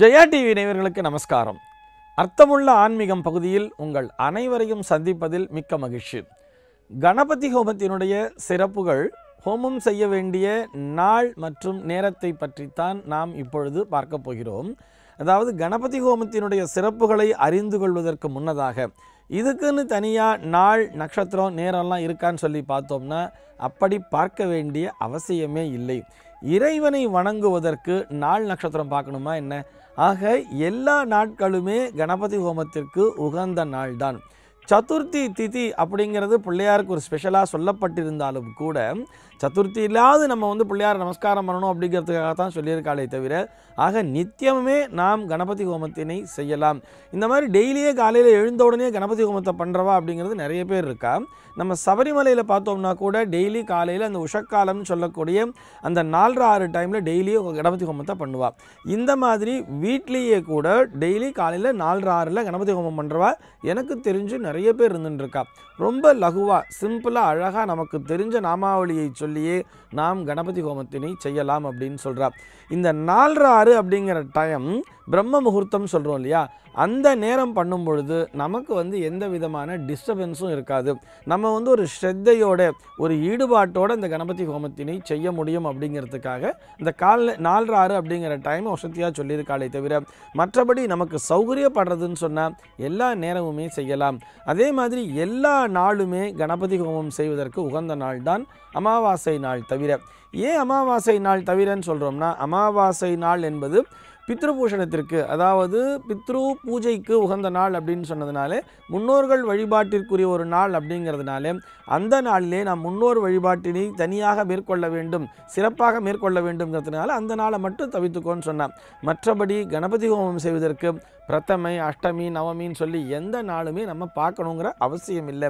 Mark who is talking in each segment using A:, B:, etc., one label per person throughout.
A: Jaya TV நேயர்களுக்கு நமஸ்காரம் அர்த்தமுள்ள ஆன்மீகம் பகுதியில் உங்கள் அனைவரையும் சந்திப்பதில் மிக்க மகிழ்ச்சி கணபதி ஹோமத்தினுடைய சிறப்புகள் ஹோமம் செய்ய வேண்டிய நாள் மற்றும் நேரத்தை பற்றித்தான் நாம் இப்பொழுது பார்க்க போகிறோம் அதாவது கணபதி ஹோமத்தினுடைய சிறப்புகளை அறிந்து கொள்வதற்கு முன்னதாக இதுக்குன்னு தனியாக நாள் நட்சத்திரம் நேரம்லாம் இருக்கான்னு சொல்லி பார்த்தோம்னா அப்படி பார்க்க வேண்டிய அவசியமே இல்லை இறைவனை வணங்குவதற்கு நாள் நட்சத்திரம் பார்க்கணுமா என்ன ஆக எல்லா நாட்களுமே கணபதி ஹோமத்திற்கு உகந்த நாள்தான் சதுர்த்தி திதி அப்படிங்கிறது பிள்ளையாருக்கு ஒரு ஸ்பெஷலாக சொல்லப்பட்டிருந்தாலும் கூட சதுர்த்தி இல்லாது நம்ம வந்து பிள்ளையார் நமஸ்காரம் பண்ணணும் அப்படிங்கிறதுக்காக தான் சொல்லியிருக்காளே தவிர ஆக நித்தியமே நாம் கணபதி ஹோமத்தினை செய்யலாம் இந்த மாதிரி டெய்லியே காலையில் எழுந்த உடனே கணபதி ஹோமத்தை பண்ணுறவா அப்படிங்கிறது நிறைய பேர் இருக்கா நம்ம சபரிமலையில் பார்த்தோம்னா கூட டெய்லி காலையில் அந்த உஷக்காலம்னு சொல்லக்கூடிய அந்த நாலு ஆறு டைமில் டெய்லியும் கணபதி ஹோமத்தை பண்ணுவா இந்த மாதிரி வீட்லேயே கூட டெய்லி காலையில் நாலு ஆறில் கணபதி ஹோமம் பண்ணுறவா எனக்கு தெரிஞ்சு நிறைய நிறைய பேர் இருந்துட்டுருக்கா ரொம்ப லகுவாக சிம்பிளாக அழகாக நமக்கு தெரிஞ்ச நாமாவளியை சொல்லியே நாம் கணபதி ஹோமத்தினை செய்யலாம் அப்படின்னு சொல்கிறா இந்த நாலு ஆறு அப்படிங்கிற டைம் பிரம்ம முகூர்த்தம் சொல்கிறோம் இல்லையா அந்த நேரம் பண்ணும் பொழுது நமக்கு வந்து எந்த விதமான டிஸ்டர்பன்ஸும் இருக்காது நம்ம வந்து ஒரு ஸ்ரத்தையோட ஒரு ஈடுபாட்டோடு இந்த கணபதி ஹோமத்தினை செய்ய முடியும் அப்படிங்கிறதுக்காக இந்த கால நாலு ஆறு அப்படிங்கிற டைம் வசதியாக சொல்லியிருக்காளே தவிர மற்றபடி நமக்கு சௌகரியப்படுறதுன்னு சொன்னால் எல்லா நேரமுமே செய்யலாம் அதே மாதிரி எல்லா நாளுமே கணபதி ஹோமம் செய்வதற்கு உகந்த நாள் தான் அமாவாசை நாள் தவிர ஏன் அமாவாசை நாள் தவிரன்னு சொல்கிறோம்னா அமாவாசை நாள் என்பது பித்ருபூஷணத்திற்கு அதாவது பித்ரு பூஜைக்கு உகந்த நாள் அப்படின்னு சொன்னதுனாலே முன்னோர்கள் வழிபாட்டிற்குரிய ஒரு நாள் அப்படிங்கிறதுனாலே அந்த நாளிலே நாம் முன்னோர் வழிபாட்டினை தனியாக மேற்கொள்ள வேண்டும் சிறப்பாக மேற்கொள்ள வேண்டும்ங்கிறதுனால அந்த நாளை மட்டும் தவித்துக்கோன்னு சொன்னான் மற்றபடி கணபதி ஹோமம் செய்வதற்கு பிரதமை அஷ்டமி நவமின்னு சொல்லி எந்த நாளுமே நம்ம பார்க்கணுங்கிற அவசியம் இல்லை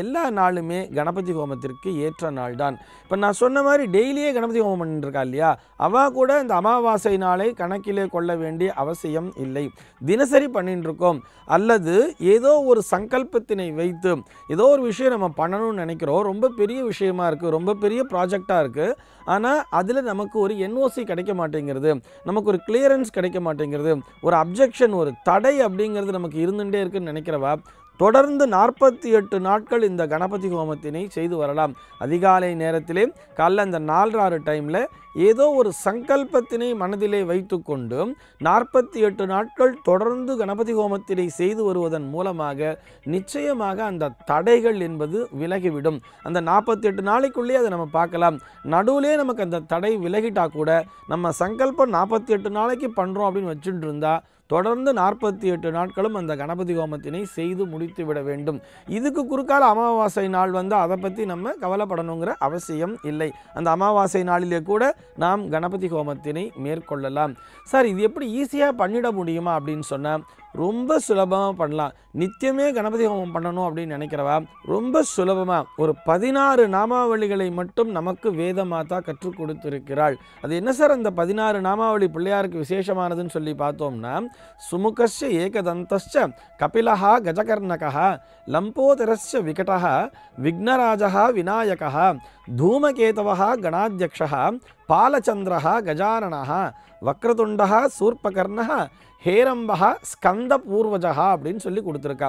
A: எல்லா நாளுமே கணபதி ஹோமத்திற்கு ஏற்ற நாள் தான் இப்போ நான் சொன்ன மாதிரி டெய்லியே கணபதி ஹோமம் பண்ணிட்டுருக்கா இல்லையா அவள் கூட இந்த அமாவாசை நாளை கணக்கிலே கொள்ள வேண்டிய அவசியம் இல்லை தினசரி பண்ணிட்டு இருக்கோம் அல்லது ஏதோ ஒரு சங்கல்பத்தினை வைத்து ஏதோ ஒரு விஷயம் நம்ம பண்ணணும்னு நினைக்கிறோம் ரொம்ப பெரிய விஷயமா இருக்குது ரொம்ப பெரிய ப்ராஜெக்டாக இருக்குது ஆனால் அதில் நமக்கு ஒரு என்ஓசி கிடைக்க மாட்டேங்கிறது நமக்கு ஒரு கிளியரன்ஸ் கிடைக்க மாட்டேங்கிறது ஒரு அப்ஜெக்ஷன் ஒரு தடை அப்படிங்கிறது நமக்கு இருந்துகிட்டே இருக்குன்னு நினைக்கிறவா தொடர்ந்து நாற்பத்தி எட்டு நாட்கள் இந்த கணபதி ஹோமத்தினை செய்து வரலாம் அதிகாலை நேரத்திலே காலைல அந்த நாலு டைமில் ஏதோ ஒரு சங்கல்பத்தினை மனதிலே வைத்து கொண்டு நாற்பத்தி எட்டு நாட்கள் தொடர்ந்து கணபதி ஹோமத்தினை செய்து வருவதன் மூலமாக நிச்சயமாக அந்த தடைகள் என்பது விலகிவிடும் அந்த நாற்பத்தி எட்டு நாளைக்குள்ளேயே அதை நம்ம பார்க்கலாம் நடுவிலே நமக்கு அந்த தடை விலகிட்டால் கூட நம்ம சங்கல்பம் நாற்பத்தி எட்டு நாளைக்கு பண்ணுறோம் அப்படின்னு வச்சுட்டு இருந்தால் தொடர்ந்து நாற்பத்தி எட்டு நாட்களும் அந்த கணபதி ஹோமத்தினை செய்து முடித்து விட வேண்டும் இதுக்கு குறுக்கால அமாவாசை நாள் வந்து அதை பற்றி நம்ம கவலைப்படணுங்கிற அவசியம் இல்லை அந்த அமாவாசை நாளிலே கூட நாம் கணபதி ஹோமத்தினை மேற்கொள்ளலாம் சார் இது எப்படி ஈஸியாக பண்ணிட முடியுமா அப்படின்னு சொன்னால் ரொம்ப சுலபமாக பண்ணலாம் நித்தியமே கணபதி ஹோமம் பண்ணணும் அப்படின்னு நினைக்கிறவா ரொம்ப சுலபமாக ஒரு பதினாறு நாமாவளிகளை மட்டும் நமக்கு வேத மாதா கற்றுக் கொடுத்திருக்கிறாள் அது என்ன சார் அந்த பதினாறு நாமாவளி பிள்ளையாருக்கு விசேஷமானதுன்னு சொல்லி பார்த்தோம்னா சுமுகஸ் ஏகதந்தஸ்ய கபிலஹா கஜகர்ணகா லம்போதரஸ் விகடா விக்னராஜா விநாயகா தூமகேதவா கணாத்தியக்ஷா பாலச்சந்திரா கஜானனா வக்ரதுண்டா சூர்பகர்ணா ஹேரம்பகா ஸ்கந்த பூர்வஜகா அப்படின்னு சொல்லி கொடுத்துருக்கா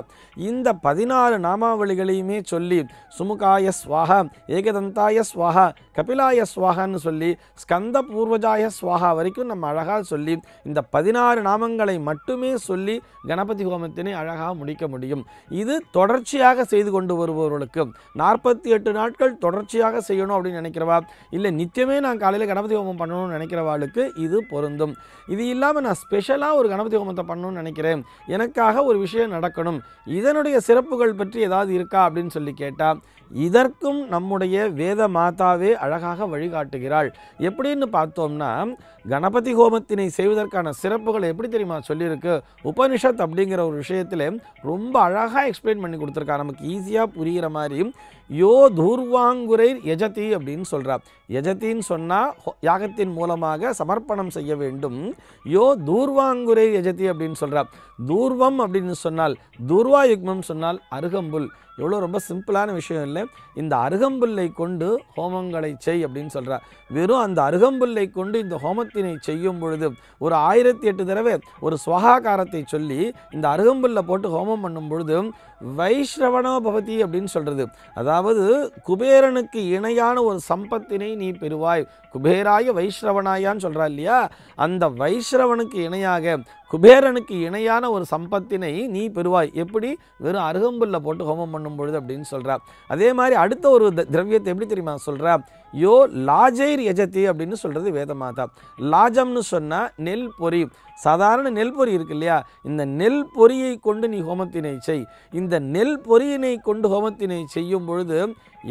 A: இந்த பதினாறு நாமாவளிகளையுமே சொல்லி சுமுகாய ஸ்வாகா ஏகதந்தாய ஸ்வாகா கபிலாய ஸ்வாகான்னு சொல்லி ஸ்கந்த பூர்வஜாய ஸ்வாகா வரைக்கும் நம்ம அழகாக சொல்லி இந்த பதினாறு நாமங்களை மட்டுமே சொல்லி கணபதி ஹோமத்தினை அழகாக முடிக்க முடியும் இது தொடர்ச்சியாக செய்து கொண்டு வருபவர்களுக்கு நாற்பத்தி எட்டு நாட்கள் தொடர்ச்சியாக செய்யணும் அப்படின்னு நினைக்கிறவா இல்லை நித்தியமே நான் காலையில் காலையில் கணபதி ஹோமம் பண்ணணும்னு நினைக்கிற வாழ்க்கு இது பொருந்தும் இது இல்லாமல் நான் ஸ்பெஷலாக ஒரு கணபதி ஹோமத்தை பண்ணணும்னு நினைக்கிறேன் எனக்காக ஒரு விஷயம் நடக்கணும் இதனுடைய சிறப்புகள் பற்றி ஏதாவது இருக்கா அப்படின்னு சொல்லி கேட்டால் இதற்கும் நம்முடைய வேத மாதாவே அழகாக வழிகாட்டுகிறாள் எப்படின்னு பார்த்தோம்னா கணபதி ஹோமத்தினை செய்வதற்கான சிறப்புகள் எப்படி தெரியுமா சொல்லியிருக்கு உபனிஷத் அப்படிங்கிற ஒரு விஷயத்தில் ரொம்ப அழகாக எக்ஸ்பிளைன் பண்ணி கொடுத்துருக்கா நமக்கு ஈஸியாக புரிகிற மாதிரி யோ தூர்வாங்குரை எஜதி அப்படின்னு சொல்கிறார் எஜத்தின்னு சொன்னால் யாகத்தின் மூலமாக சமர்ப்பணம் செய்ய வேண்டும் யோ தூர்வாங்குரை எஜதி அப்படின்னு சொல்கிறார் தூர்வம் அப்படின்னு சொன்னால் தூர்வா யுக்மம் சொன்னால் அருகம்புல் எவ்வளோ ரொம்ப சிம்பிளான விஷயம் இல்லை இந்த அருகம்புல்லை கொண்டு ஹோமங்களை செய் அப்படின்னு சொல்கிறார் வெறும் அந்த அருகம்புல்லை கொண்டு இந்த ஹோமத்தினை செய்யும் பொழுது ஒரு ஆயிரத்தி எட்டு தடவை ஒரு ஸ்வகாகாரத்தை சொல்லி இந்த அருகம்புல்லை போட்டு ஹோமம் பண்ணும் பொழுது வைஷ்ரவணோ பவதி அப்படின்னு சொல்கிறது அதாவது குபேரனுக்கு இணையான ஒரு சம்பத்தினை நீ பெறுவாய் குபேராய வைஷ்ரவனாயான்னு சொல்கிறா இல்லையா அந்த வைஷ்ரவனுக்கு இணையாக குபேரனுக்கு இணையான ஒரு சம்பத்தினை நீ பெறுவாய் எப்படி வெறும் அருகம்புல்ல போட்டு ஹோமம் பண்ணும் பொழுது அப்படின்னு சொல்கிறார் அதே மாதிரி அடுத்த ஒரு திரவியத்தை எப்படி தெரியுமா சொல்கிறா யோ லாஜைர் எஜத்தி அப்படின்னு சொல்கிறது வேதமாதா லாஜம்னு சொன்னால் நெல் பொறி சாதாரண நெல் பொறி இருக்கு இல்லையா இந்த நெல் பொறியை கொண்டு நீ ஹோமத்தினை செய் இந்த நெல் பொறியினை கொண்டு ஹோமத்தினை செய்யும் பொழுது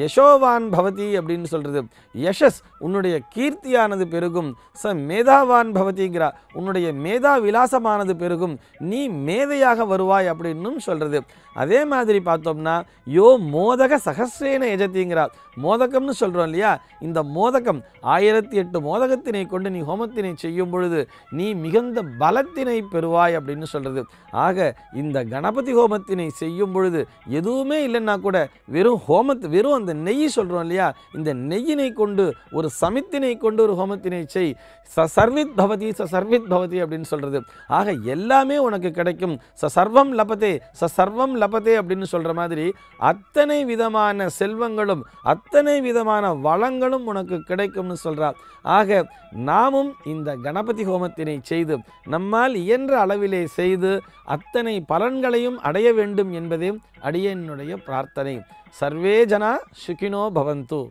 A: யசோவான் பவதி அப்படின்னு சொல்கிறது யஷஸ் உன்னுடைய கீர்த்தியானது பெருகும் ச மேதாவான் பவதிங்கிறா உன்னுடைய மேதா விலாசமானது பெருகும் நீ மேதையாக வருவாய் அப்படின்னும் சொல்கிறது அதே மாதிரி பார்த்தோம்னா யோ மோதக சகசிரேன எஜத்திங்கிறா மோதகம்னு சொல்கிறோம் இல்லையா இந்த மோதகம் ஆயிரத்தி எட்டு மோதகத்தினை கொண்டு நீ ஹோமத்தினை செய்யும் பொழுது நீ மிகுந்த பலத்தினை பெறுவாய் அப்படின்னு சொல்கிறது ஆக இந்த கணபதி ஹோமத்தினை செய்யும் பொழுது எதுவுமே இல்லைன்னா கூட வெறும் ஹோமத்து வெறும் அந்த நெய் சொல்கிறோம் இல்லையா இந்த நெய்யினை கொண்டு ஒரு சமித்தினை கொண்டு ஒரு ஹோமத்தினை செய் ச சர்வித் பவதி ச சர்வித் பவதி அப்படின்னு சொல்கிறது ஆக எல்லாமே உனக்கு கிடைக்கும் ச சர்வம் லபதே ச சர்வம் லபதே அப்படின்னு சொல்கிற மாதிரி அத்தனை விதமான செல்வங்களும் அத்தனை விதமான வளங்களும் உனக்கு கிடைக்கும்னு சொல்கிறார் ஆக நாமும் இந்த கணபதி ஹோமத்தினை செய்து நம்மால் இயன்ற அளவிலே செய்து அத்தனை பலன்களையும் அடைய வேண்டும் என்பதே அடியனுடைய பிரார்த்தனை சர்வே ஜனா सुखिनो भवन्तु